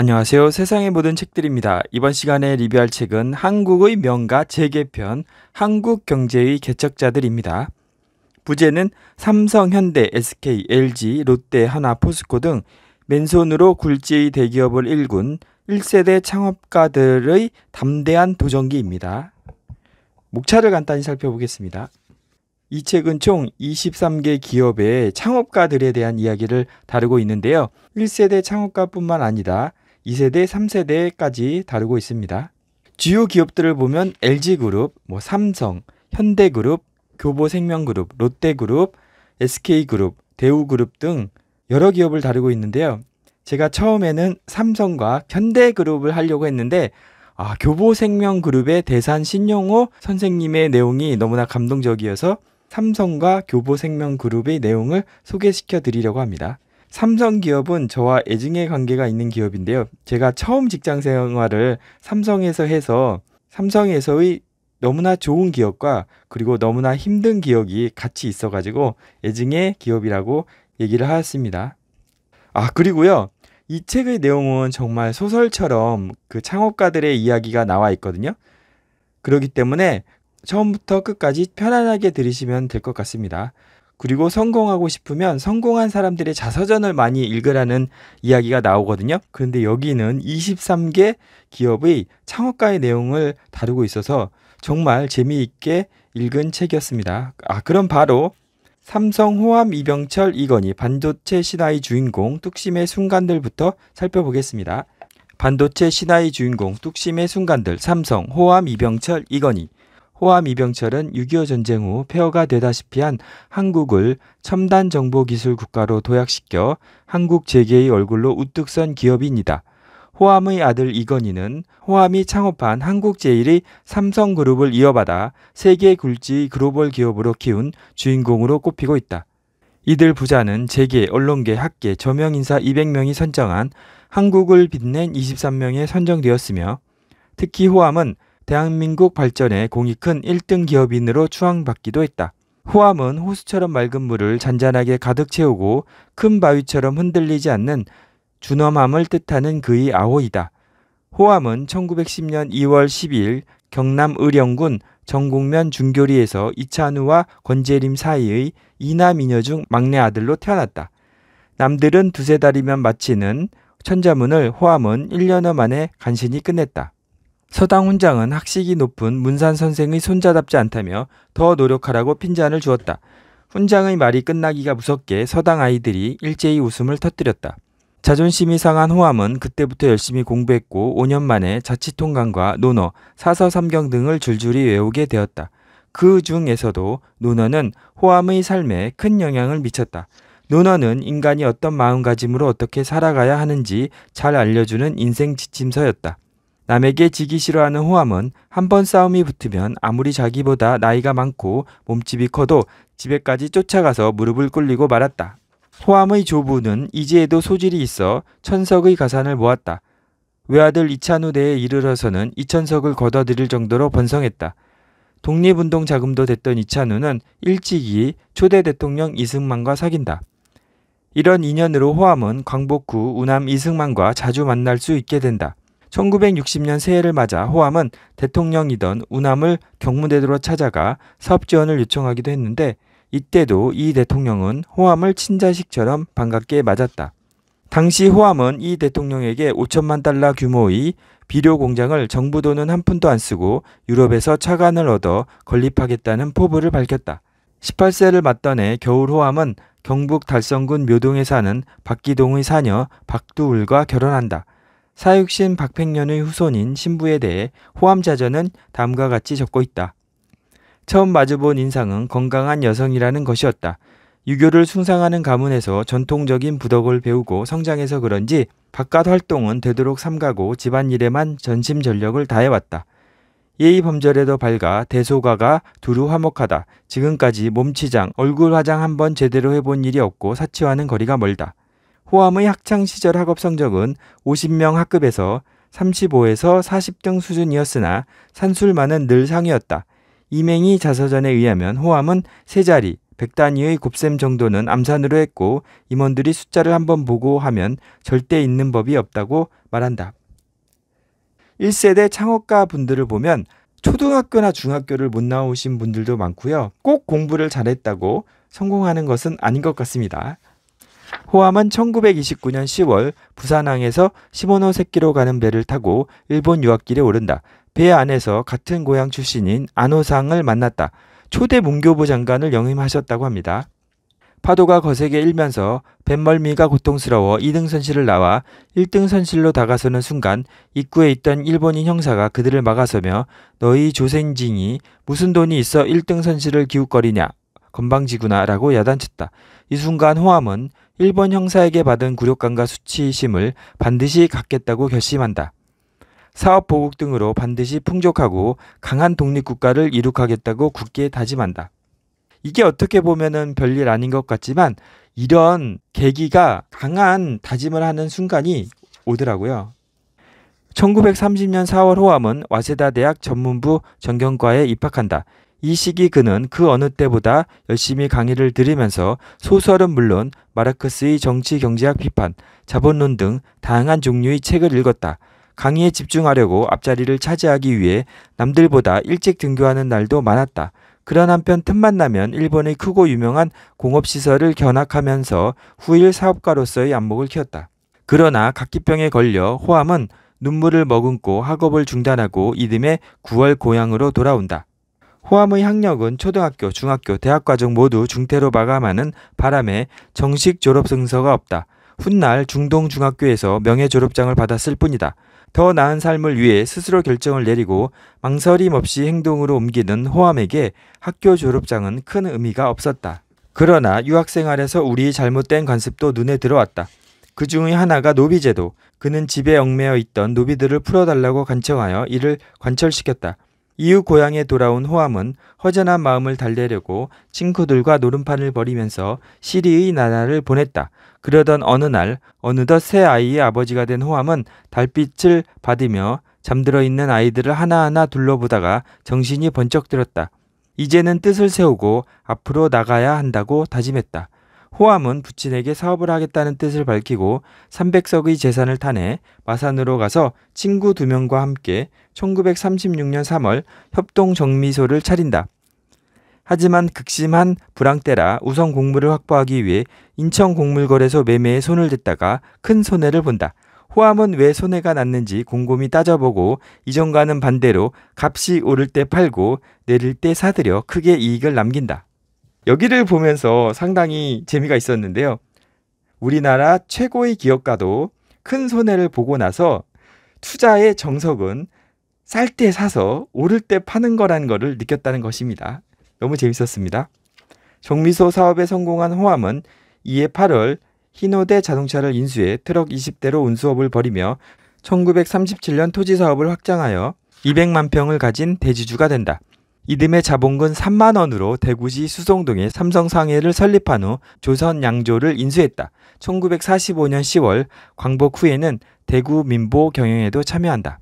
안녕하세요. 세상의 모든 책들입니다. 이번 시간에 리뷰할 책은 한국의 명가 재개편 한국 경제의 개척자들입니다. 부제는 삼성, 현대, SK, LG, 롯데, 하나, 포스코 등 맨손으로 굴지의 대기업을 일군 1세대 창업가들의 담대한 도전기입니다. 목차를 간단히 살펴보겠습니다. 이 책은 총 23개 기업의 창업가들에 대한 이야기를 다루고 있는데요. 1세대 창업가뿐만 아니라 2세대, 3세대까지 다루고 있습니다. 주요 기업들을 보면 LG그룹, 뭐 삼성, 현대그룹, 교보생명그룹, 롯데그룹, SK그룹, 대우그룹 등 여러 기업을 다루고 있는데요. 제가 처음에는 삼성과 현대그룹을 하려고 했는데 아, 교보생명그룹의 대산 신용호 선생님의 내용이 너무나 감동적이어서 삼성과 교보생명그룹의 내용을 소개시켜 드리려고 합니다. 삼성 기업은 저와 애증의 관계가 있는 기업인데요. 제가 처음 직장 생활을 삼성에서 해서 삼성에서의 너무나 좋은 기억과 그리고 너무나 힘든 기억이 같이 있어가지고 애증의 기업이라고 얘기를 하였습니다. 아, 그리고요. 이 책의 내용은 정말 소설처럼 그 창업가들의 이야기가 나와 있거든요. 그렇기 때문에 처음부터 끝까지 편안하게 들으시면 될 것 같습니다. 그리고 성공하고 싶으면 성공한 사람들의 자서전을 많이 읽으라는 이야기가 나오거든요. 그런데 여기는 23개 기업의 창업가의 내용을 다루고 있어서 정말 재미있게 읽은 책이었습니다. 아, 그럼 바로 삼성, 호암, 이병철, 이건희, 반도체 신화의 주인공, 뚝심의 순간들부터 살펴보겠습니다. 반도체 신화의 주인공, 뚝심의 순간들, 삼성, 호암, 이병철, 이건희. 호암 이병철은 6.25 전쟁 후 폐허가 되다시피 한 한국을 첨단 정보 기술 국가로 도약시켜 한국 재계의 얼굴로 우뚝 선기업입니다 호암의 아들 이건희는 호암이 창업한 한국 제일의 삼성그룹을 이어받아 세계 굴지 글로벌 기업으로 키운 주인공으로 꼽히고 있다. 이들 부자는 재계, 언론계, 학계, 저명인사 200명이 선정한 한국을 빛낸 23명에 선정되었으며 특히 호암은 대한민국 발전에 공이 큰 1등 기업인으로 추앙받기도 했다. 호암은 호수처럼 맑은 물을 잔잔하게 가득 채우고 큰 바위처럼 흔들리지 않는 준엄함을 뜻하는 그의 아호이다. 호암은 1910년 2월 12일 경남 의령군 정곡면 중교리에서 이찬우와 권재림 사이의 이남이녀 중 막내 아들로 태어났다. 남들은 두세 달이면 마치는 천자문을 호암은 1년여 만에 간신히 끝냈다. 서당 훈장은 학식이 높은 문산 선생의 손자답지 않다며 더 노력하라고 핀잔을 주었다. 훈장의 말이 끝나기가 무섭게 서당 아이들이 일제히 웃음을 터뜨렸다. 자존심이 상한 호암은 그때부터 열심히 공부했고 5년 만에 자치통강과 논어, 사서삼경 등을 줄줄이 외우게 되었다. 그 중에서도 논어는 호암의 삶에 큰 영향을 미쳤다. 논어는 인간이 어떤 마음가짐으로 어떻게 살아가야 하는지 잘 알려주는 인생 지침서였다. 남에게 지기 싫어하는 호암은 한 번 싸움이 붙으면 아무리 자기보다 나이가 많고 몸집이 커도 집에까지 쫓아가서 무릎을 꿇리고 말았다. 호암의 조부는 이제에도 소질이 있어 천석의 가산을 모았다. 외아들 이찬우대에 이르러서는 이천석을 걷어들일 정도로 번성했다. 독립운동 자금도 됐던 이찬우는 일찍이 초대 대통령 이승만과 사귄다. 이런 인연으로 호암은 광복 후 우남 이승만과 자주 만날 수 있게 된다. 1960년 새해를 맞아 호암은 대통령이던 운암을경무대대로 찾아가 사업 지원을 요청하기도 했는데 이때도 이 대통령은 호암을 친자식처럼 반갑게 맞았다. 당시 호암은 이 대통령에게 5천만 달러 규모의 비료 공장을 정부 돈은 한 푼도 안 쓰고 유럽에서 차관을 얻어 건립하겠다는 포부를 밝혔다. 18세를 맞던 해 겨울 호암은 경북 달성군 묘동에 사는 박기동의 사녀 박두울과 결혼한다. 사육신 박팽년의 후손인 신부에 대해 호암자전은 다음과 같이 적고 있다. 처음 마주본 인상은 건강한 여성이라는 것이었다. 유교를 숭상하는 가문에서 전통적인 부덕을 배우고 성장해서 그런지 바깥 활동은 되도록 삼가고 집안일에만 전심전력을 다해왔다. 예의 범절에도 밝아 대소가가 두루 화목하다. 지금까지 몸치장, 얼굴 화장 한번 제대로 해본 일이 없고 사치와는 거리가 멀다. 호암의 학창 시절 학업 성적은 50명 학급에서 35에서 40등 수준이었으나 산술만은 늘 상이었다. 이맹이 자서전에 의하면 호암은 세 자리, 100단위의 곱셈 정도는 암산으로 했고 임원들이 숫자를 한번 보고 하면 절대 있는 법이 없다고 말한다. 1세대 창업가 분들을 보면 초등학교나 중학교를 못 나오신 분들도 많고요. 꼭 공부를 잘했다고 성공하는 것은 아닌 것 같습니다. 호암은 1929년 10월 부산항에서 시모노 세끼로 가는 배를 타고 일본 유학길에 오른다. 배 안에서 같은 고향 출신인 안호상을 만났다. 초대 문교부 장관을 영임하셨다고 합니다. 파도가 거세게 일면서 뱃멀미가 고통스러워 2등 선실을 나와 1등 선실로 다가서는 순간 입구에 있던 일본인 형사가 그들을 막아서며 너희 조생징이 무슨 돈이 있어 1등 선실을 기웃거리냐 건방지구나 라고 야단쳤다. 이 순간 호암은 일본 형사에게 받은 굴욕감과 수치심을 반드시 갖겠다고 결심한다. 사업 보국 등으로 반드시 풍족하고 강한 독립국가를 이룩하겠다고 굳게 다짐한다. 이게 어떻게 보면 별일 아닌 것 같지만 이런 계기가 강한 다짐을 하는 순간이 오더라고요. 1930년 4월 호암은 와세다 대학 전문부 전경과에 입학한다. 이 시기 그는 그 어느 때보다 열심히 강의를 들으면서 소설은 물론 마르크스의 정치 경제학 비판, 자본론 등 다양한 종류의 책을 읽었다. 강의에 집중하려고 앞자리를 차지하기 위해 남들보다 일찍 등교하는 날도 많았다. 그런 한편 틈만 나면 일본의 크고 유명한 공업시설을 견학하면서 후일 사업가로서의 안목을 키웠다. 그러나 각기병에 걸려 호암은 눈물을 머금고 학업을 중단하고 이듬해 9월 고향으로 돌아온다. 호암의 학력은 초등학교, 중학교, 대학 과정 모두 중퇴로 마감하는 바람에 정식 졸업 승서가 없다. 훗날 중동 중학교에서 명예 졸업장을 받았을 뿐이다. 더 나은 삶을 위해 스스로 결정을 내리고 망설임 없이 행동으로 옮기는 호암에게 학교 졸업장은 큰 의미가 없었다. 그러나 유학생활에서 우리 잘못된 관습도 눈에 들어왔다. 그 중의 하나가 노비제도. 그는 집에 얽매여 있던 노비들을 풀어달라고 간청하여 이를 관철시켰다. 이후 고향에 돌아온 호암은 허전한 마음을 달래려고 친구들과 노름판을 벌이면서 시리의 나날을 보냈다. 그러던 어느 날 어느덧 새 아이의 아버지가 된 호암은 달빛을 받으며 잠들어 있는 아이들을 하나하나 둘러보다가 정신이 번쩍 들었다. 이제는 뜻을 세우고 앞으로 나가야 한다고 다짐했다. 호암은 부친에게 사업을 하겠다는 뜻을 밝히고 300석의 재산을 타내 마산으로 가서 친구 두 명과 함께 1936년 3월 협동정미소를 차린다. 하지만 극심한 불황 때라 우선 공물을 확보하기 위해 인천 공물거래소 매매에 손을 댔다가 큰 손해를 본다. 호암은 왜 손해가 났는지 곰곰이 따져보고 이전과는 반대로 값이 오를 때 팔고 내릴 때 사들여 크게 이익을 남긴다. 여기를 보면서 상당히 재미가 있었는데요. 우리나라 최고의 기업가도 큰 손해를 보고 나서 투자의 정석은 쌀 때 사서 오를 때 파는 거라는 것을 느꼈다는 것입니다. 너무 재밌었습니다. 정미소 사업에 성공한 호암은 이에 8월 희노대 자동차를 인수해 트럭 20대로 운수업을 벌이며 1937년 토지 사업을 확장하여 200만 평을 가진 대지주가 된다. 이듬해 자본금 3만 원으로 대구시 수송동에 삼성상해를 설립한 후 조선 양조를 인수했다. 1945년 10월 광복 후에는 대구 민보 경영에도 참여한다.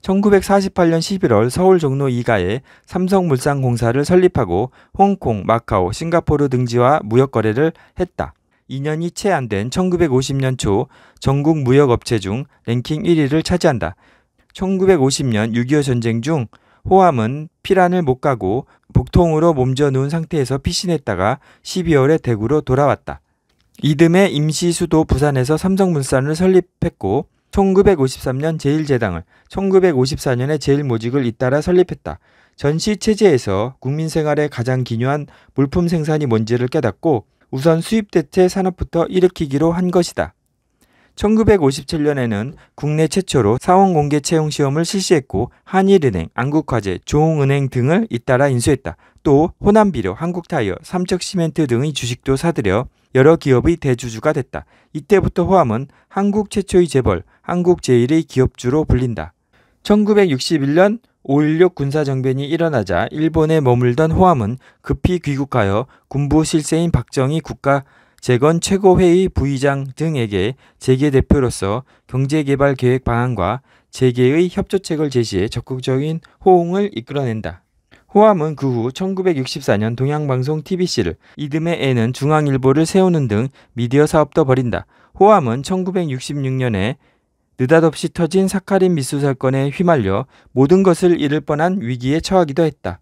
1948년 11월 서울 종로 2가에 삼성물산공사를 설립하고 홍콩, 마카오, 싱가포르 등지와 무역거래를 했다. 2년이 채 안 된 1950년 초 전국 무역업체 중 랭킹 1위를 차지한다. 1950년 6.25 전쟁 중 호암은 피란을 못 가고 복통으로 몸져 누운 상태에서 피신했다가 12월에 대구로 돌아왔다. 이듬해 임시수도 부산에서 삼성물산을 설립했고 1953년 제1재당을 1954년에 제1모직을 잇따라 설립했다. 전시 체제에서 국민 생활에 가장 기여한 물품 생산이 뭔지를 깨닫고 우선 수입 대체 산업부터 일으키기로 한 것이다. 1957년에는 국내 최초로 사원 공개 채용 시험을 실시했고 한일은행, 안국화재, 조흥은행 등을 잇따라 인수했다. 또 호남비료, 한국타이어, 삼척시멘트 등의 주식도 사들여 여러 기업의 대주주가 됐다. 이때부터 호암은 한국 최초의 재벌, 한국 제일의 기업주로 불린다. 1961년 5.16 군사정변이 일어나자 일본에 머물던 호암은 급히 귀국하여 군부 실세인 박정희 국가 재건 최고회의 부의장 등에게 재계 대표로서 경제개발 계획 방안과 재계의 협조책을 제시해 적극적인 호응을 이끌어낸다. 호암은 그 후 1964년 동양방송 TBC를 이듬해 에는 중앙일보를 세우는 등 미디어 사업도 벌인다. 호암은 1966년에 느닷없이 터진 사카린 미수 사건에 휘말려 모든 것을 잃을 뻔한 위기에 처하기도 했다.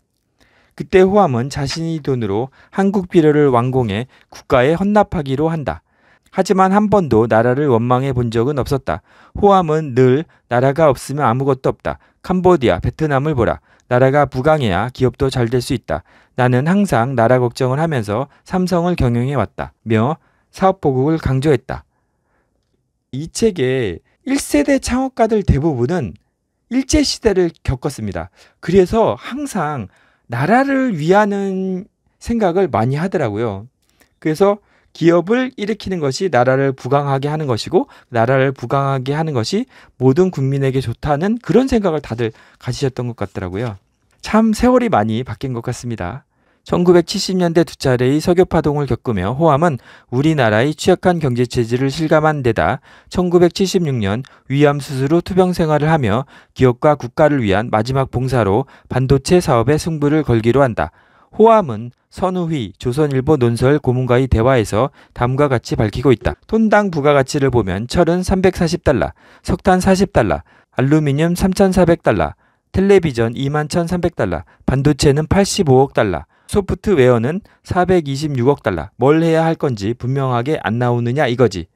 그때 호암은 자신이 돈으로 한국 비료를 완공해 국가에 헌납하기로 한다. 하지만 한 번도 나라를 원망해 본 적은 없었다. 호암은 늘 나라가 없으면 아무것도 없다. 캄보디아, 베트남을 보라. 나라가 부강해야 기업도 잘 될 수 있다. 나는 항상 나라 걱정을 하면서 삼성을 경영해 왔다. 며 사업 보국을 강조했다. 이 책의 1세대 창업가들 대부분은 일제시대를 겪었습니다. 그래서 항상 나라를 위하는 생각을 많이 하더라고요. 그래서 기업을 일으키는 것이 나라를 부강하게 하는 것이고 나라를 부강하게 하는 것이 모든 국민에게 좋다는 그런 생각을 다들 가지셨던 것 같더라고요. 참 세월이 많이 바뀐 것 같습니다. 1970년대 두 차례의 석유 파동을 겪으며 호암은 우리나라의 취약한 경제 체질을 실감한 데다 1976년 위암 수술 후 투병 생활을 하며 기업과 국가를 위한 마지막 봉사로 반도체 사업에 승부를 걸기로 한다. 호암은 선우휘 조선일보 논설 고문과의 대화에서 다음과 같이 밝히고 있다. 톤당 부가가치를 보면 철은 340달러, 석탄 40달러, 알루미늄 3,400달러, 텔레비전 21,300달러, 반도체는 85억 달러, 소프트웨어는 426억 달러. 뭘 해야 할 건지 분명하게 안 나오느냐 이거지.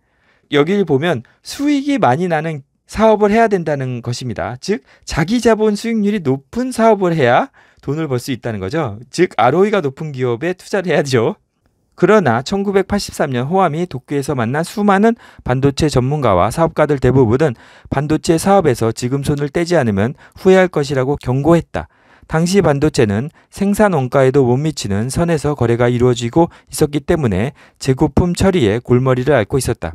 여기를 보면 수익이 많이 나는 사업을 해야 된다는 것입니다. 즉 자기 자본 수익률이 높은 사업을 해야 돈을 벌 수 있다는 거죠. 즉 ROE가 높은 기업에 투자를 해야죠. 그러나 1983년 호암이 도쿄에서 만난 수많은 반도체 전문가와 사업가들 대부분은 반도체 사업에서 지금 손을 떼지 않으면 후회할 것이라고 경고했다. 당시 반도체는 생산 원가에도 못 미치는 선에서 거래가 이루어지고 있었기 때문에 재고품 처리에 골머리를 앓고 있었다.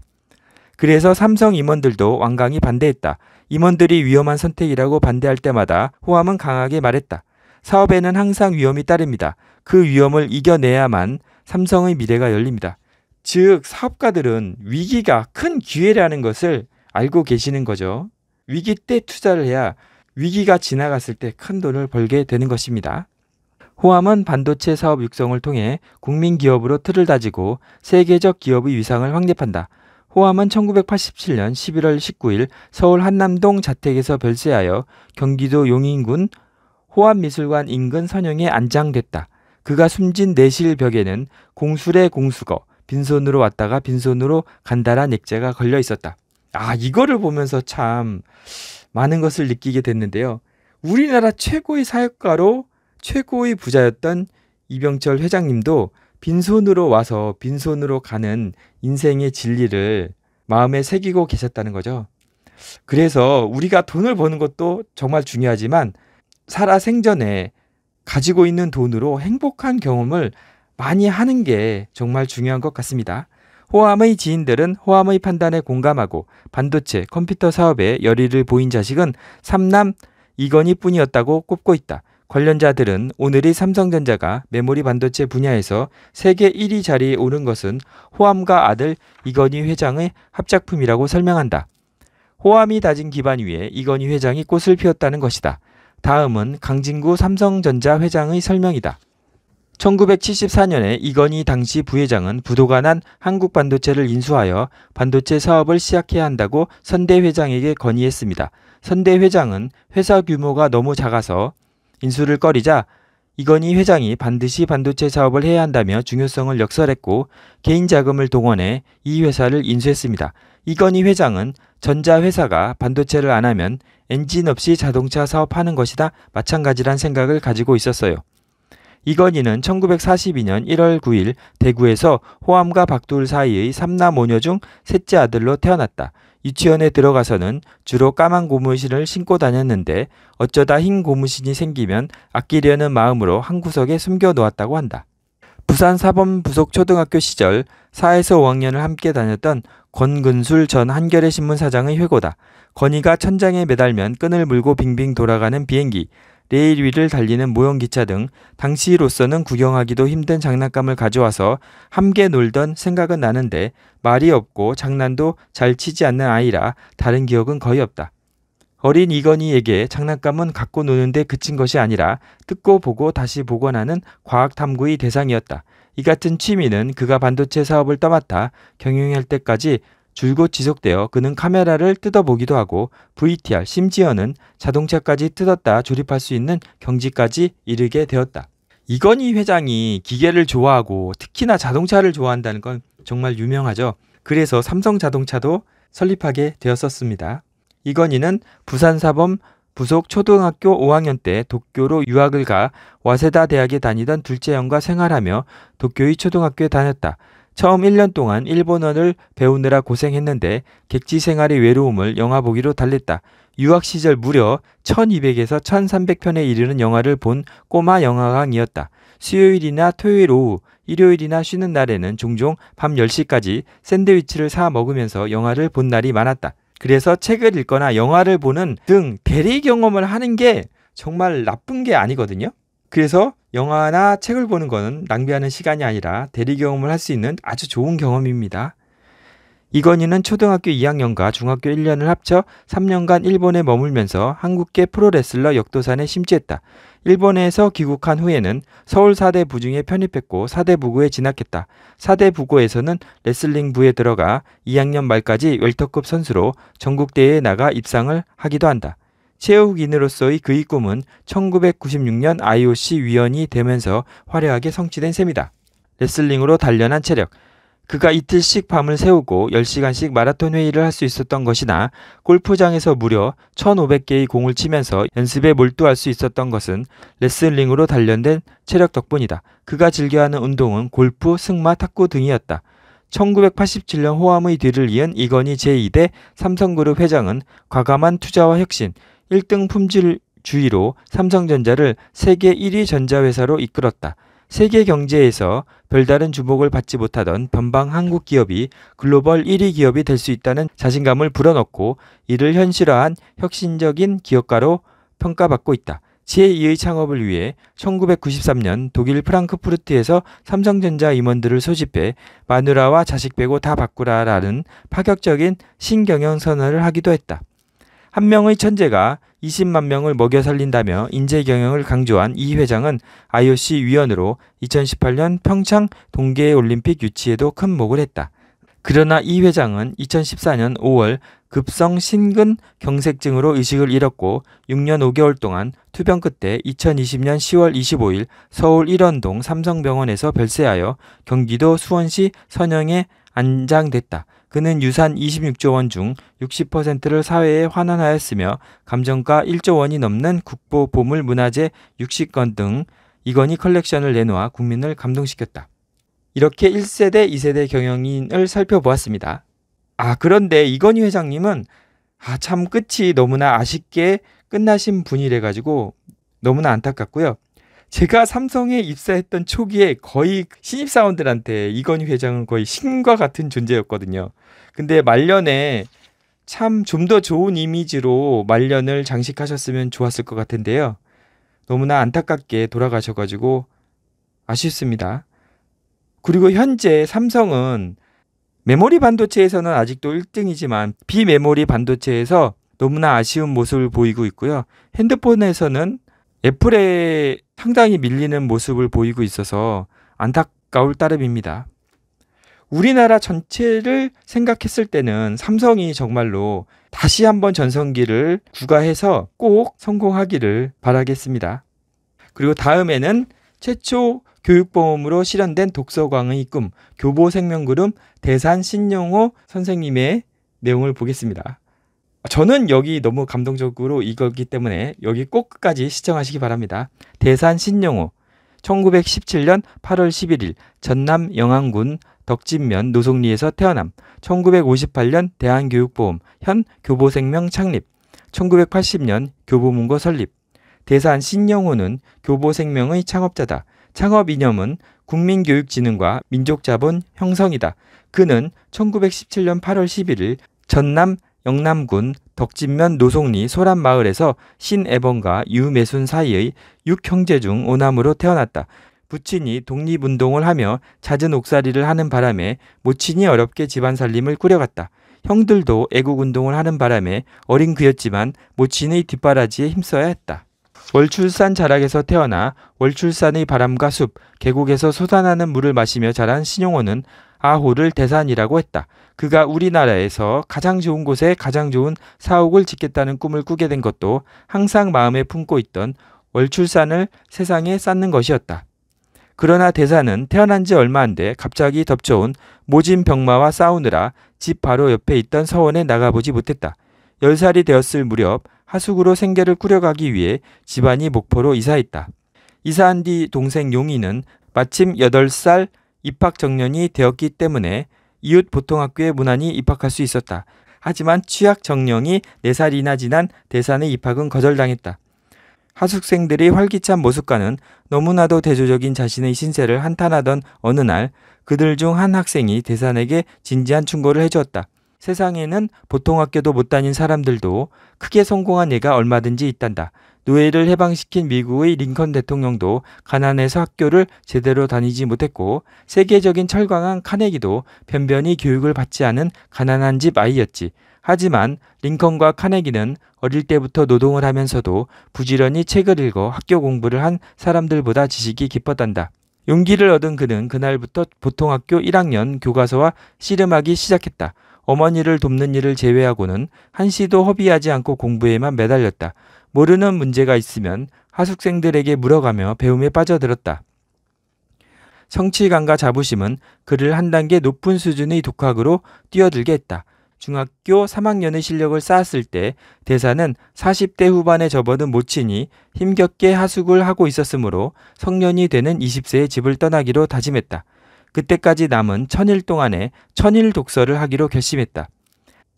그래서 삼성 임원들도 완강히 반대했다. 임원들이 위험한 선택이라고 반대할 때마다 호암은 강하게 말했다. 사업에는 항상 위험이 따릅니다. 그 위험을 이겨내야만 삼성의 미래가 열립니다. 즉, 사업가들은 위기가 큰 기회라는 것을 알고 계시는 거죠. 위기 때 투자를 해야 위기가 지나갔을 때 큰 돈을 벌게 되는 것입니다. 호암은 반도체 사업 육성을 통해 국민 기업으로 틀을 다지고 세계적 기업의 위상을 확립한다. 호암은 1987년 11월 19일 서울 한남동 자택에서 별세하여 경기도 용인군 호암미술관 인근 선영에 안장됐다. 그가 숨진 내실 벽에는 공술의 공수거, 빈손으로 왔다가 빈손으로 간다란 액자가 걸려 있었다. 아, 이거를 보면서 참 많은 것을 느끼게 됐는데요. 우리나라 최고의 사역가로 최고의 부자였던 이병철 회장님도 빈손으로 와서 빈손으로 가는 인생의 진리를 마음에 새기고 계셨다는 거죠. 그래서 우리가 돈을 버는 것도 정말 중요하지만 살아 생전에 가지고 있는 돈으로 행복한 경험을 많이 하는 게 정말 중요한 것 같습니다. 호암의 지인들은 호암의 판단에 공감하고 반도체, 컴퓨터 사업에 열의를 보인 자식은 삼남 이건희 뿐이었다고 꼽고 있다. 관련자들은 오늘이 삼성전자가 메모리 반도체 분야에서 세계 1위 자리에 오른 것은 호암과 아들 이건희 회장의 합작품이라고 설명한다. 호암이 다진 기반 위에 이건희 회장이 꽃을 피웠다는 것이다. 다음은 강진구 삼성전자 회장의 설명이다. 1974년에 이건희 당시 부회장은 부도가 난 한국반도체를 인수하여 반도체 사업을 시작해야 한다고 선대 회장에게 건의했습니다. 선대 회장은 회사 규모가 너무 작아서 인수를 꺼리자 이건희 회장이 반드시 반도체 사업을 해야 한다며 중요성을 역설했고 개인 자금을 동원해 이 회사를 인수했습니다. 이건희 회장은 전자회사가 반도체를 안 하면 엔진 없이 자동차 사업하는 것이다 마찬가지란 생각을 가지고 있었어요. 이건희는 1942년 1월 9일 대구에서 호암과 박두 사이의 삼남모녀 중 셋째 아들로 태어났다. 유치원에 들어가서는 주로 까만 고무신을 신고 다녔는데 어쩌다 흰 고무신이 생기면 아끼려는 마음으로 한 구석에 숨겨 놓았다고 한다. 부산 사범부속 초등학교 시절 4에서 5학년을 함께 다녔던 권근술 전 한겨레 신문 사장의 회고다. 권희가 천장에 매달면 끈을 물고 빙빙 돌아가는 비행기, 레일 위를 달리는 모형기차 등 당시로서는 구경하기도 힘든 장난감을 가져와서 함께 놀던 생각은 나는데 말이 없고 장난도 잘 치지 않는 아이라 다른 기억은 거의 없다. 어린 이건희에게 장난감은 갖고 노는데 그친 것이 아니라 뜯고 보고 다시 복원하는 과학탐구의 대상이었다. 이 같은 취미는 그가 반도체 사업을 떠맡아 경영할 때까지 줄곧 지속되어 그는 카메라를 뜯어보기도 하고 VTR 심지어는 자동차까지 뜯었다 조립할 수 있는 경지까지 이르게 되었다. 이건희 회장이 기계를 좋아하고 특히나 자동차를 좋아한다는 건 정말 유명하죠. 그래서 삼성 자동차도 설립하게 되었었습니다. 이건희는 부산사범 부속 초등학교 5학년 때 도쿄로 유학을 가 와세다 대학에 다니던 둘째 형과 생활하며 도쿄의 초등학교에 다녔다. 처음 1년 동안 일본어를 배우느라 고생했는데 객지 생활의 외로움을 영화 보기로 달랬다. 유학 시절 무려 1200에서 1300편에 이르는 영화를 본 꼬마 영화광이었다. 수요일이나 토요일 오후, 일요일이나 쉬는 날에는 종종 밤 10시까지 샌드위치를 사 먹으면서 영화를 본 날이 많았다. 그래서 책을 읽거나 영화를 보는 등 대리 경험을 하는 게 정말 나쁜 게 아니거든요. 그래서 영화나 책을 보는 것은 낭비하는 시간이 아니라 대리 경험을 할 수 있는 아주 좋은 경험입니다. 이건희는 초등학교 2학년과 중학교 1년을 합쳐 3년간 일본에 머물면서 한국계 프로레슬러 역도산에 심취했다. 일본에서 귀국한 후에는 서울 사대 부중에 편입했고 사대 부고에 진학했다. 사대 부고에서는 레슬링 부에 들어가 2학년 말까지 웰터급 선수로 전국대회에 나가 입상을 하기도 한다. 체육인으로서의 그의 꿈은 1996년 IOC 위원이 되면서 화려하게 성취된 셈이다. 레슬링으로 단련한 체력, 그가 이틀씩 밤을 새우고 10시간씩 마라톤 회의를 할 수 있었던 것이나 골프장에서 무려 1,500개의 공을 치면서 연습에 몰두할 수 있었던 것은 레슬링으로 단련된 체력 덕분이다. 그가 즐겨하는 운동은 골프, 승마, 탁구 등이었다. 1987년 호암의 뒤를 이은 이건희 제2대 삼성그룹 회장은 과감한 투자와 혁신, 1등 품질주의로 삼성전자를 세계 1위 전자회사로 이끌었다. 세계 경제에서 별다른 주목을 받지 못하던 변방 한국 기업이 글로벌 1위 기업이 될 수 있다는 자신감을 불어넣고 이를 현실화한 혁신적인 기업가로 평가받고 있다. 제2의 창업을 위해 1993년 독일 프랑크푸르트에서 삼성전자 임원들을 소집해 마누라와 자식 빼고 다 바꾸라라는 파격적인 신경영 선언을 하기도 했다. 한 명의 천재가 20만 명을 먹여 살린다며 인재 경영을 강조한 이 회장은 IOC 위원으로 2018년 평창 동계 올림픽 유치에도 큰 목을 했다. 그러나 이 회장은 2014년 5월 급성 신근 경색증으로 의식을 잃었고 6년 5개월 동안 투병 끝에 2020년 10월 25일 서울 일원동 삼성병원에서 별세하여 경기도 수원시 선영의 안장됐다. 그는 유산 26조 원 중 60%를 사회에 환원하였으며 감정가 1조 원이 넘는 국보 보물 문화재 60건 등 이건희 컬렉션을 내놓아 국민을 감동시켰다. 이렇게 1세대, 2세대 경영인을 살펴보았습니다. 아, 그런데 이건희 회장님은 아, 참 끝이 너무나 아쉽게 끝나신 분이래 가지고 너무나 안타깝고요. 제가 삼성에 입사했던 초기에 거의 신입사원들한테 이건희 회장은 거의 신과 같은 존재였거든요. 근데 말년에 참 좀 더 좋은 이미지로 말년을 장식하셨으면 좋았을 것 같은데요. 너무나 안타깝게 돌아가셔가지고 아쉽습니다. 그리고 현재 삼성은 메모리 반도체에서는 아직도 1등이지만 비메모리 반도체에서 너무나 아쉬운 모습을 보이고 있고요. 핸드폰에서는 애플의 상당히 밀리는 모습을 보이고 있어서 안타까울 따름입니다. 우리나라 전체를 생각했을 때는 삼성이 정말로 다시 한번 전성기를 구가해서 꼭 성공하기를 바라겠습니다. 그리고 다음에는 최초 교육보험으로 실현된 독서광의 꿈, 교보생명그룹 대산 신영호 선생님의 내용을 보겠습니다. 저는 여기 너무 감동적으로 읽었기 때문에 여기 꼭 끝까지 시청하시기 바랍니다. 대산 신영호 1917년 8월 11일 전남 영안군 덕진면 노송리에서 태어남 1958년 대한교육보험 현 교보생명 창립 1980년 교보문고 설립 대산 신영호는 교보생명의 창업자다. 창업 이념은 국민교육진흥과 민족자본 형성이다. 그는 1917년 8월 11일 전남 영남군 덕진면 노송리 소란마을에서 신애번과 유매순 사이의 6형제 중오남으로 태어났다. 부친이 독립운동을 하며 잦은 옥살이를 하는 바람에 모친이 어렵게 집안 살림을 꾸려갔다. 형들도 애국운동을 하는 바람에 어린 그였지만 모친의 뒷바라지에 힘써야 했다. 월출산 자락에서 태어나 월출산의 바람과 숲, 계곡에서 솟아나는 물을 마시며 자란 신용호는 아호를 대산이라고 했다. 그가 우리나라에서 가장 좋은 곳에 가장 좋은 사옥을 짓겠다는 꿈을 꾸게 된 것도 항상 마음에 품고 있던 월출산을 세상에 쌓는 것이었다. 그러나 대산은 태어난 지 얼마 안 돼 갑자기 덮쳐온 모진 병마와 싸우느라 집 바로 옆에 있던 서원에 나가보지 못했다. 10살이 되었을 무렵 하숙으로 생계를 꾸려가기 위해 집안이 목포로 이사했다. 이사한 뒤 동생 용인는 마침 8살 입학 정년이 되었기 때문에 이웃 보통학교에 무난히 입학할 수 있었다. 하지만 취학 정령이 4살이나 지난 대산의 네 입학은 거절당했다. 하숙생들의 활기찬 모습과는 너무나도 대조적인 자신의 신세를 한탄하던 어느 날 그들 중 한 학생이 대산에게 네 진지한 충고를 해주었다. 세상에는 보통 학교도 못 다닌 사람들도 크게 성공한 예가 얼마든지 있단다. 노예를 해방시킨 미국의 링컨 대통령도 가난해서 학교를 제대로 다니지 못했고 세계적인 철강한 카네기도 변변히 교육을 받지 않은 가난한 집 아이였지. 하지만 링컨과 카네기는 어릴 때부터 노동을 하면서도 부지런히 책을 읽어 학교 공부를 한 사람들보다 지식이 깊었단다. 용기를 얻은 그는 그날부터 보통학교 1학년 교과서와 씨름하기 시작했다. 어머니를 돕는 일을 제외하고는 한시도 허비하지 않고 공부에만 매달렸다. 모르는 문제가 있으면 하숙생들에게 물어가며 배움에 빠져들었다. 성취감과 자부심은 그를 한 단계 높은 수준의 독학으로 뛰어들게 했다. 중학교 3학년의 실력을 쌓았을 때 대사는 40대 후반에 접어든 모친이 힘겹게 하숙을 하고 있었으므로 성년이 되는 20세에 집을 떠나기로 다짐했다. 그때까지 남은 천일 동안에 천일 독서를 하기로 결심했다.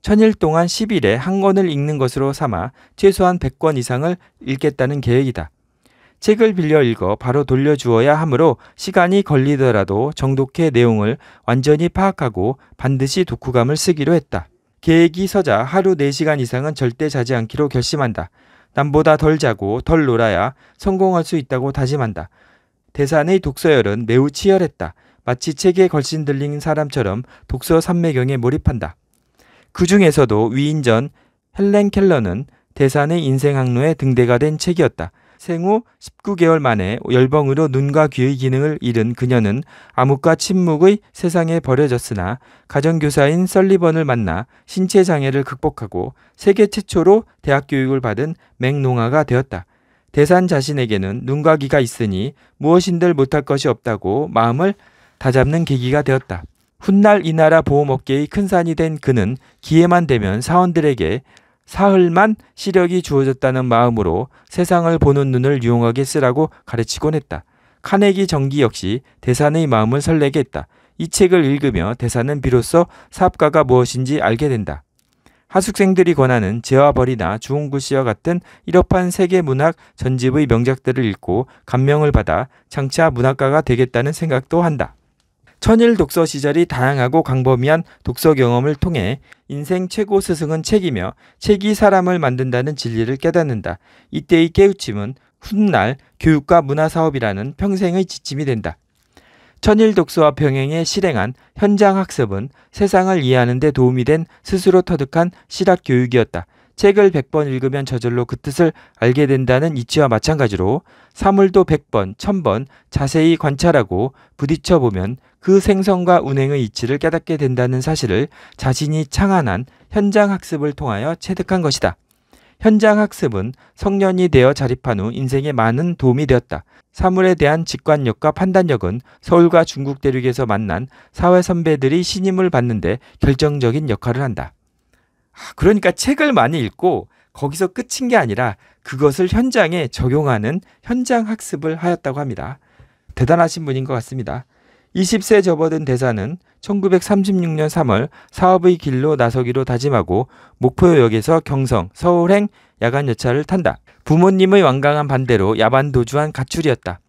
천일 동안 10일에 한 권을 읽는 것으로 삼아 최소한 100권 이상을 읽겠다는 계획이다. 책을 빌려 읽어 바로 돌려주어야 하므로 시간이 걸리더라도 정독해 내용을 완전히 파악하고 반드시 독후감을 쓰기로 했다. 계획이 서자 하루 4시간 이상은 절대 자지 않기로 결심한다. 남보다 덜 자고 덜 놀아야 성공할 수 있다고 다짐한다. 대산의 독서열은 매우 치열했다. 마치 책에 걸신 들린 사람처럼 독서 산매경에 몰입한다. 그 중에서도 위인전 헬렌 켈러는 대산의 인생 항로에 등대가 된 책이었다. 생후 19개월 만에 열병으로 눈과 귀의 기능을 잃은 그녀는 암흑과 침묵의 세상에 버려졌으나 가정교사인 썰리번을 만나 신체 장애를 극복하고 세계 최초로 대학 교육을 받은 맹농아가 되었다. 대산 자신에게는 눈과 귀가 있으니 무엇인들 못할 것이 없다고 마음을 다잡는 계기가 되었다. 훗날 이 나라 보험업계의 큰 산이 된 그는 기회만 되면 사원들에게 사흘만 시력이 주어졌다는 마음으로 세상을 보는 눈을 유용하게 쓰라고 가르치곤 했다. 카네기 정기 역시 대산의 마음을 설레게 했다. 이 책을 읽으며 대산은 비로소 사업가가 무엇인지 알게 된다. 하숙생들이 권하는 제화 벌이나 주홍구 씨와 같은 일업한 세계 문학 전집의 명작들을 읽고 감명을 받아 장차 문학가가 되겠다는 생각도 한다. 천일 독서 시절이 다양하고 광범위한 독서 경험을 통해 인생 최고 스승은 책이며 책이 사람을 만든다는 진리를 깨닫는다. 이때의 깨우침은 훗날 교육과 문화 사업이라는 평생의 지침이 된다. 천일 독서와 병행해 실행한 현장 학습은 세상을 이해하는 데 도움이 된 스스로 터득한 실학 교육이었다. 책을 100번 읽으면 저절로 그 뜻을 알게 된다는 이치와 마찬가지로 사물도 100번, 1000번 자세히 관찰하고 부딪혀 보면 그 생성과 운행의 이치를 깨닫게 된다는 사실을 자신이 창안한 현장 학습을 통하여 체득한 것이다. 현장 학습은 성년이 되어 자립한 후 인생에 많은 도움이 되었다. 사물에 대한 직관력과 판단력은 서울과 중국 대륙에서 만난 사회 선배들이 신임을 받는데 결정적인 역할을 한다. 아, 그러니까 책을 많이 읽고 거기서 끝인 게 아니라 그것을 현장에 적용하는 현장 학습을 하였다고 합니다. 대단하신 분인 것 같습니다. 20세 접어든 대사는 1936년 3월 사업의 길로 나서기로 다짐하고 목포역에서 경성, 서울행 야간 여차를 탄다. 부모님의 완강한 반대로 야반도주한 가출이었다.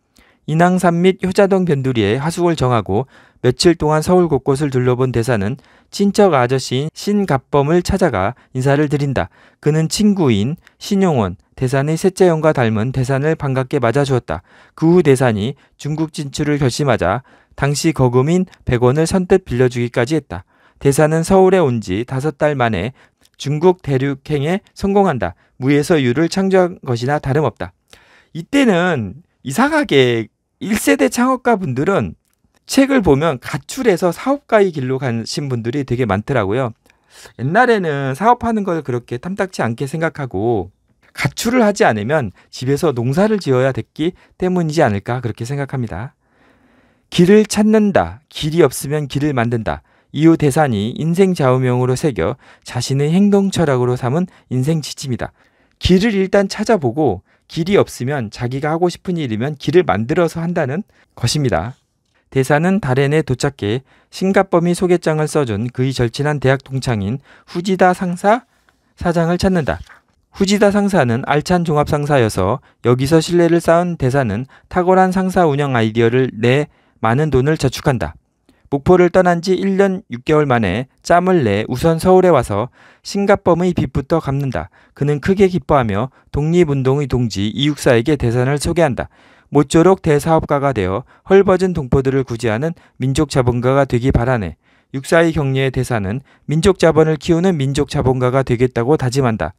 인왕산 및 효자동 변두리에 하숙을 정하고 며칠 동안 서울 곳곳을 둘러본 대사는 친척 아저씨인 신갑범을 찾아가 인사를 드린다. 그는 친구인 신용원, 대산의 셋째 형과 닮은 대산을 반갑게 맞아주었다. 그 후 대산이 중국 진출을 결심하자 당시 거금인 100원을 선뜻 빌려주기까지 했다. 대사는 서울에 온 지 다섯 달 만에 중국 대륙행에 성공한다. 무에서 유를 창조한 것이나 다름없다. 이때는 이상하게 1세대 창업가 분들은 책을 보면 가출해서 사업가의 길로 가신 분들이 되게 많더라고요. 옛날에는 사업하는 걸 그렇게 탐탁치 않게 생각하고 가출을 하지 않으면 집에서 농사를 지어야 됐기 때문이지 않을까 그렇게 생각합니다. 길을 찾는다. 길이 없으면 길을 만든다. 이후 대산이 인생 좌우명으로 새겨 자신의 행동 철학으로 삼은 인생 지침이다. 길을 일단 찾아보고 길이 없으면 자기가 하고 싶은 일이면 길을 만들어서 한다는 것입니다. 대사는 다렌에 도착해 신가범이 소개장을 써준 그의 절친한 대학 동창인 후지다 상사 사장을 찾는다. 후지다 상사는 알찬 종합 상사여서 여기서 신뢰를 쌓은 대사는 탁월한 상사 운영 아이디어를 내 많은 돈을 저축한다. 목포를 떠난 지 1년 6개월 만에 짬을 내 우선 서울에 와서 싱가범의 빚부터 갚는다. 그는 크게 기뻐하며 독립운동의 동지 이육사에게 대산을 소개한다. 모쪼록 대사업가가 되어 헐벗은 동포들을 구제하는 민족 자본가가 되기 바라네. 육사의 격려의 대사는 민족 자본을 키우는 민족 자본가가 되겠다고 다짐한다.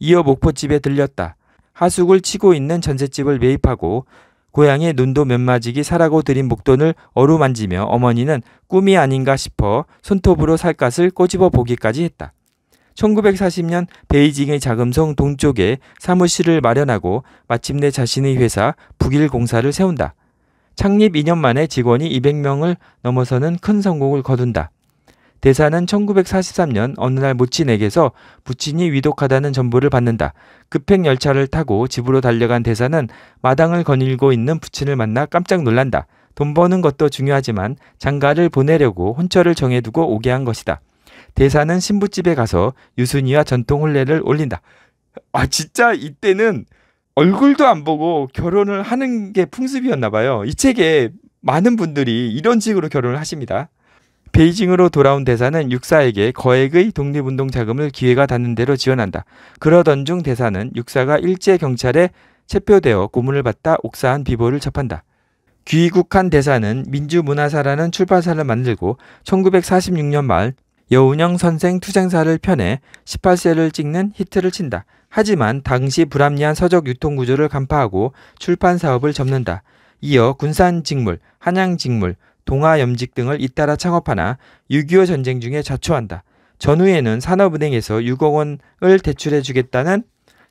이어 목포집에 들렸다. 하숙을 치고 있는 전셋집을 매입하고 고향의 눈도 몇마지기 사라고 드린 목돈을 어루만지며 어머니는 꿈이 아닌가 싶어 손톱으로 살갗을 꼬집어 보기까지 했다. 1940년 베이징의 자금성 동쪽에 사무실을 마련하고 마침내 자신의 회사 북일공사를 세운다. 창립 2년 만에 직원이 200명을 넘어서는 큰 성공을 거둔다. 대사는 1943년 어느 날 모친에게서 부친이 위독하다는 전보를 받는다. 급행 열차를 타고 집으로 달려간 대사는 마당을 거닐고 있는 부친을 만나 깜짝 놀란다. 돈 버는 것도 중요하지만 장가를 보내려고 혼처를 정해두고 오게 한 것이다. 대사는 신부집에 가서 유순이와 전통 혼례를 올린다. 아 진짜 이때는 얼굴도 안 보고 결혼을 하는 게 풍습이었나 봐요. 이 책에 많은 분들이 이런 식으로 결혼을 하십니다. 베이징으로 돌아온 대사는 육사에게 거액의 독립운동 자금을 기회가 닿는 대로 지원한다. 그러던 중 대사는 육사가 일제 경찰에 체표되어 고문을 받다 옥사한 비보를 접한다. 귀국한 대사는 민주문화사라는 출판사를 만들고 1946년 말 여운형 선생 투쟁사를 편해 18세를 찍는 히트를 친다. 하지만 당시 불합리한 서적 유통 구조를 간파하고 출판 사업을 접는다. 이어 군산 직물, 한양 직물, 동아염직 등을 잇따라 창업하나 6.25 전쟁 중에 자초한다. 전후에는 산업은행에서 6억 원을 대출해주겠다는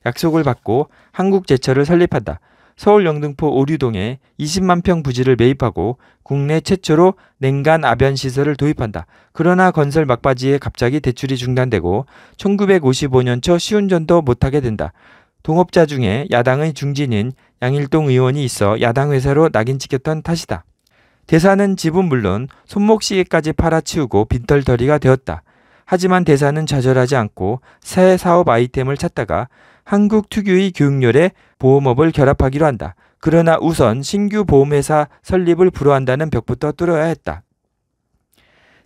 약속을 받고 한국제철을 설립한다. 서울 영등포 오류동에 20만 평 부지를 매입하고 국내 최초로 냉간 아변 시설을 도입한다. 그러나 건설 막바지에 갑자기 대출이 중단되고 1955년 초 시운전도 못하게 된다. 동업자 중에 야당의 중진인 양일동 의원이 있어 야당 회사로 낙인 찍혔던 탓이다. 대사는 집은 물론 손목시계까지 팔아치우고 빈털터리가 되었다. 하지만 대사는 좌절하지 않고 새 사업 아이템을 찾다가 한국 특유의 교육열에 보험업을 결합하기로 한다. 그러나 우선 신규 보험회사 설립을 불허한다는 벽부터 뚫어야 했다.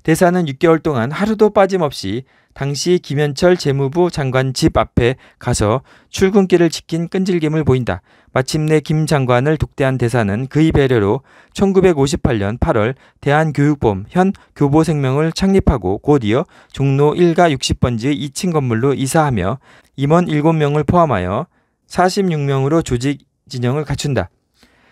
대사는 6개월 동안 하루도 빠짐없이 당시 김현철 재무부 장관 집 앞에 가서 출근길을 지킨 끈질김을 보인다. 마침내 김 장관을 독대한 대사는 그의 배려로 1958년 8월 대한교육보험 현 교보생명을 창립하고 곧이어 종로 1가 60번지 2층 건물로 이사하며 임원 7명을 포함하여 46명으로 조직 진영을 갖춘다.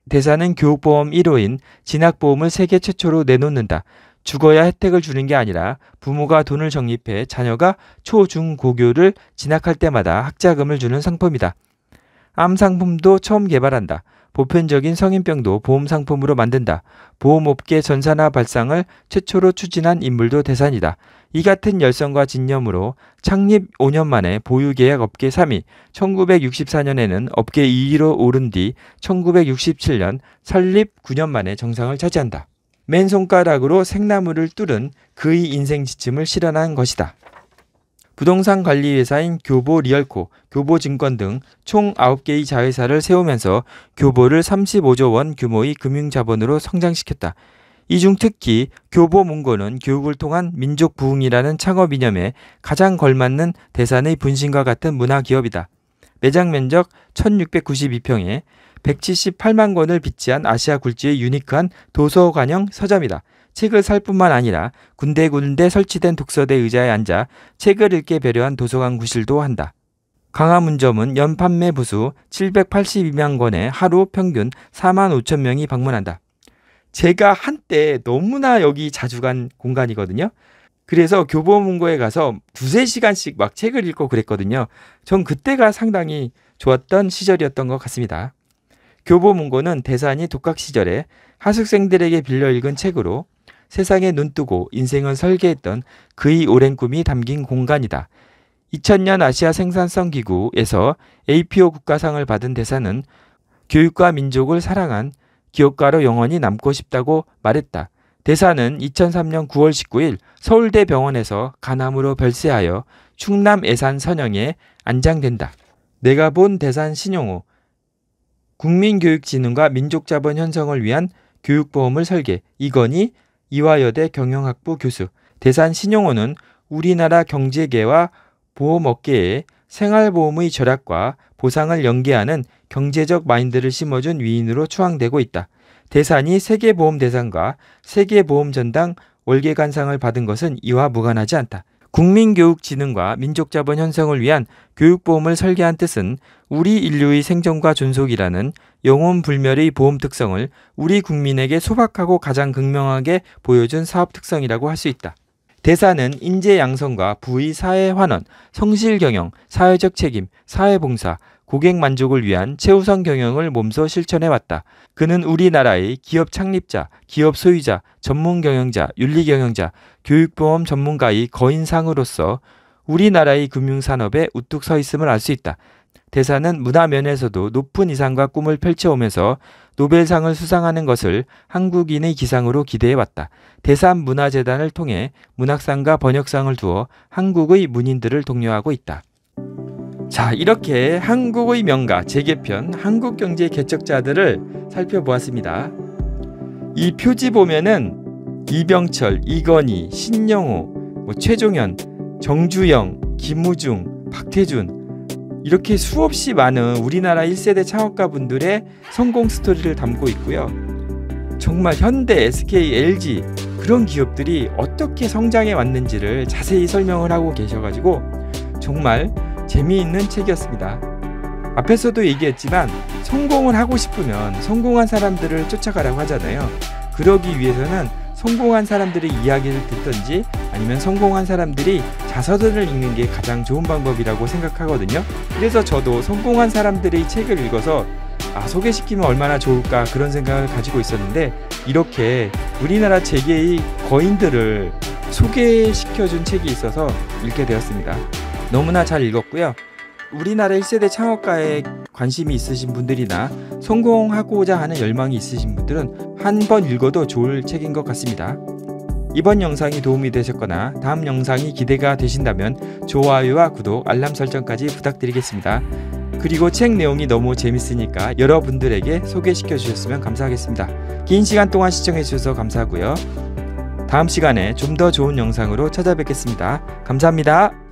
대사는 교육보험 1호인 진학보험을 세계 최초로 내놓는다. 죽어야 혜택을 주는 게 아니라 부모가 돈을 적립해 자녀가 초중고교를 진학할 때마다 학자금을 주는 상품이다. 암 상품도 처음 개발한다. 보편적인 성인병도 보험 상품으로 만든다. 보험업계 전산화 발상을 최초로 추진한 인물도 대산이다. 이 같은 열성과 진념으로 창립 5년 만에 보유계약 업계 3위, 1964년에는 업계 2위로 오른 뒤 1967년 설립 9년 만에 정상을 차지한다. 맨손가락으로 생나무를 뚫은 그의 인생 지침을 실현한 것이다. 부동산 관리 회사인 교보 리얼코, 교보 증권 등 총 9개의 자회사를 세우면서 교보를 35조 원 규모의 금융 자본으로 성장시켰다. 이 중 특히 교보 문고는 교육을 통한 민족 부흥이라는 창업 이념에 가장 걸맞는 대산의 분신과 같은 문화 기업이다. 매장 면적 1692평에 178만 권을 비치한 아시아 굴지의 유니크한 도서관형 서점이다. 책을 살 뿐만 아니라 군데군데 설치된 독서대 의자에 앉아 책을 읽게 배려한 도서관 구실도 한다. 강화문점은 연 판매 부수 782만 권에 하루 평균 4만 5천 명이 방문한다. 제가 한때 너무나 여기 자주 간 공간이거든요. 그래서 교보문고에 가서 두세 시간씩 막 책을 읽고 그랬거든요. 전 그때가 상당히 좋았던 시절이었던 것 같습니다. 교보문고는 대산이 독학 시절에 하숙생들에게 빌려 읽은 책으로 세상에 눈뜨고 인생을 설계했던 그의 오랜 꿈이 담긴 공간이다. 2000년 아시아 생산성 기구에서 APO 국가상을 받은 대사는 교육과 민족을 사랑한 기업가로 영원히 남고 싶다고 말했다. 대사는 2003년 9월 19일 서울대 병원에서 간암으로 별세하여 충남 애산 선영에 안장된다. 내가 본 대산 신용호 국민교육진흥과 민족자본 현성을 위한 교육보험을 설계 이건희 이화여대 경영학부 교수 대산 신용호는 우리나라 경제계와 보험업계에 생활보험의 절약과 보상을 연계하는 경제적 마인드를 심어준 위인으로 추앙되고 있다. 대산이 세계보험대상과 세계보험전당 월계관상을 받은 것은 이와 무관하지 않다. 국민교육진흥과 민족자본 현성을 위한 교육보험을 설계한 뜻은 우리 인류의 생존과 존속이라는 영혼 불멸의 보험 특성을 우리 국민에게 소박하고 가장 극명하게 보여준 사업 특성이라고 할 수 있다. 대사는 인재 양성과 부의 사회 환원, 성실 경영, 사회적 책임, 사회 봉사, 고객 만족을 위한 최우선 경영을 몸소 실천해 왔다. 그는 우리나라의 기업 창립자, 기업 소유자, 전문 경영자, 윤리 경영자, 교육보험 전문가의 거인상으로서 우리나라의 금융산업에 우뚝 서 있음을 알 수 있다. 대사는 문화 면에서도 높은 이상과 꿈을 펼쳐오면서 노벨상을 수상하는 것을 한국인의 기상으로 기대해왔다. 대산 문화재단을 통해 문학상과 번역상을 두어 한국의 문인들을 독려하고 있다. 자, 이렇게 한국의 명가 재개편 한국 경제 개척자들을 살펴보았습니다. 이 표지 보면은 이병철, 이건희, 신영호, 뭐 최종현, 정주영, 김우중, 박태준 이렇게 수없이 많은 우리나라 1세대 창업가분들의 성공 스토리를 담고 있고요. 정말 현대, SK, LG 그런 기업들이 어떻게 성장해 왔는지를 자세히 설명을 하고 계셔가지고 정말 재미있는 책이었습니다. 앞에서도 얘기했지만 성공을 하고 싶으면 성공한 사람들을 쫓아가라고 하잖아요. 그러기 위해서는 성공한 사람들의 이야기를 듣던지 아니면 성공한 사람들이 자서전을 읽는 게 가장 좋은 방법이라고 생각하거든요. 그래서 저도 성공한 사람들의 책을 읽어서 아, 소개시키면 얼마나 좋을까 그런 생각을 가지고 있었는데 이렇게 우리나라 재계의 거인들을 소개시켜준 책이 있어서 읽게 되었습니다. 너무나 잘 읽었고요. 우리나라 1세대 창업가에 관심이 있으신 분들이나 성공하고자 하는 열망이 있으신 분들은 한 번 읽어도 좋을 책인 것 같습니다. 이번 영상이 도움이 되셨거나 다음 영상이 기대가 되신다면 좋아요와 구독, 알람 설정까지 부탁드리겠습니다. 그리고 책 내용이 너무 재밌으니까 여러분들에게 소개시켜 주셨으면 감사하겠습니다. 긴 시간 동안 시청해 주셔서 감사하고요. 다음 시간에 좀 더 좋은 영상으로 찾아뵙겠습니다. 감사합니다.